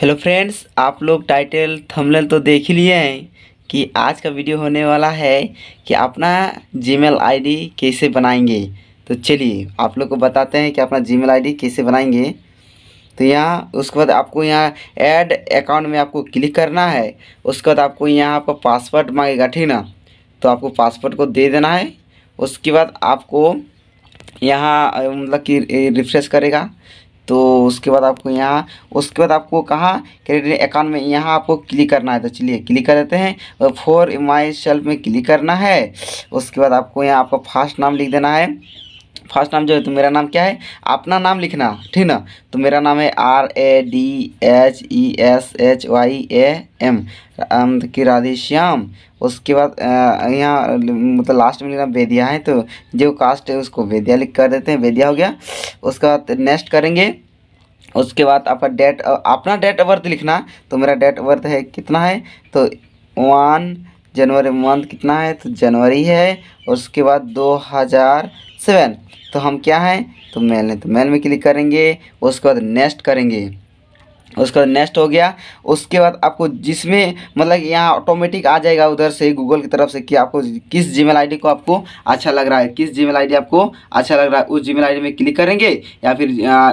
hello friends आप लोग title thumbnail तो देख ही लिए हैं कि आज का वीडियो होने वाला है कि अपना जीमेल आईडी कैसे बनाएंगे तो चलिए आप लोग को बताते हैं कि अपना जीमेल आईडी कैसे बनाएंगे तो यहाँ उसके बाद आपको यहाँ ऐड अकाउंट में आपको क्लिक करना है उसके बाद आपको यहाँ आपका पासवर्ड मांगेगा ठीक ना तो आपको पासवर्ड को दे देना है उसके बाद आपको यहाँ मतलब कि रिफ्रेश करेगा तो उसके बाद आपको यहाँ उसके बाद आपको कहाँ क्रेडिट अकाउंट में यहाँ आपको क्लिक करना है तो चलिए क्लिक कर देते हैं और फोर माई शेल्फ में क्लिक करना है उसके बाद आपको यहाँ आपका फास्ट नाम लिख देना है फर्स्ट नाम जो है तो मेरा नाम क्या है अपना नाम लिखना ठीक ना तो मेरा नाम है R A D H E S H Y A M की राधेश्याम उसके बाद यहाँ मतलब लास्ट में लिखना वेदिया है तो जो कास्ट है उसको वेदिया लिख कर देते हैं वेदिया हो गया उसके बाद नेक्स्ट करेंगे उसके बाद आपका डेट अपना डेट ऑफ बर्थ लिखना तो मेरा डेट ऑफ बर्थ है कितना है तो वन जनवरी मंथ कितना है तो जनवरी है और उसके बाद दो हज़ार सेवन तो हम क्या हैं तो मेल है तो मेल में क्लिक करेंगे उसके बाद नेक्स्ट करेंगे उसका नेक्स्ट हो गया उसके बाद आपको जिसमें मतलब यहाँ ऑटोमेटिक आ जाएगा उधर से गूगल की तरफ से कि आपको किस जीमेल आईडी को आपको अच्छा लग रहा है किस जीमेल आईडी आपको अच्छा लग रहा है उस जीमेल आईडी में क्लिक करेंगे या फिर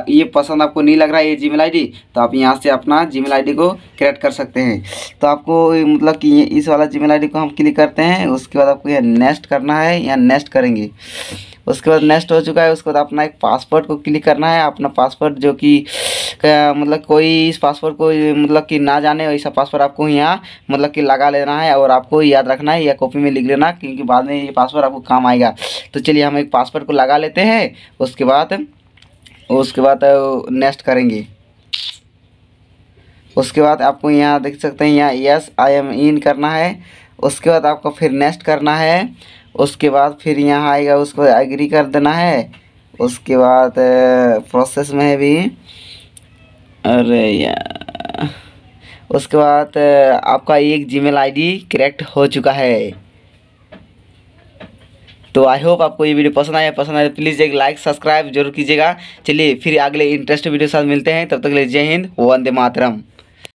ये पसंद आपको नहीं लग रहा है ये जीमेल आईडी तो आप यहाँ से अपना जी मेल को क्रिएट कर सकते हैं तो आपको मतलब कि इस वाला जी मेल को हम क्लिक करते हैं उसके बाद आपको यहाँ नेक्स्ट करना है या नेक्स्ट करेंगे उसके बाद नेक्स्ट हो चुका है उसके बाद अपना एक पासवर्ड को क्लिक करना है अपना पासवर्ड जो कि मतलब कोई इस पासवर्ड को मतलब कि ना जाने ऐसा पासवर्ड आपको यहाँ मतलब कि लगा लेना है और आपको याद रखना है या कॉपी में लिख लेना क्योंकि बाद में ये पासवर्ड आपको काम आएगा तो चलिए हम एक पासवर्ड को लगा लेते हैं उसके बाद उसके बाद नेक्स्ट करेंगे उसके बाद आपको यहाँ देख सकते हैं यहाँ यस आई एम इन करना है उसके बाद आपको फिर नेक्स्ट करना है उसके बाद फिर यहाँ आएगा उसको एग्री कर देना है उसके बाद प्रोसेस में भी अरे यार उसके बाद आपका एक जीमेल आईडी करेक्ट हो चुका है तो आई होप आपको ये वीडियो पसंद आया पसंद आया तो प्लीज़ एक लाइक सब्सक्राइब जरूर कीजिएगा चलिए फिर अगले इंटरेस्ट वीडियो के साथ मिलते हैं तब तक के लिए जय हिंद वंदे मातरम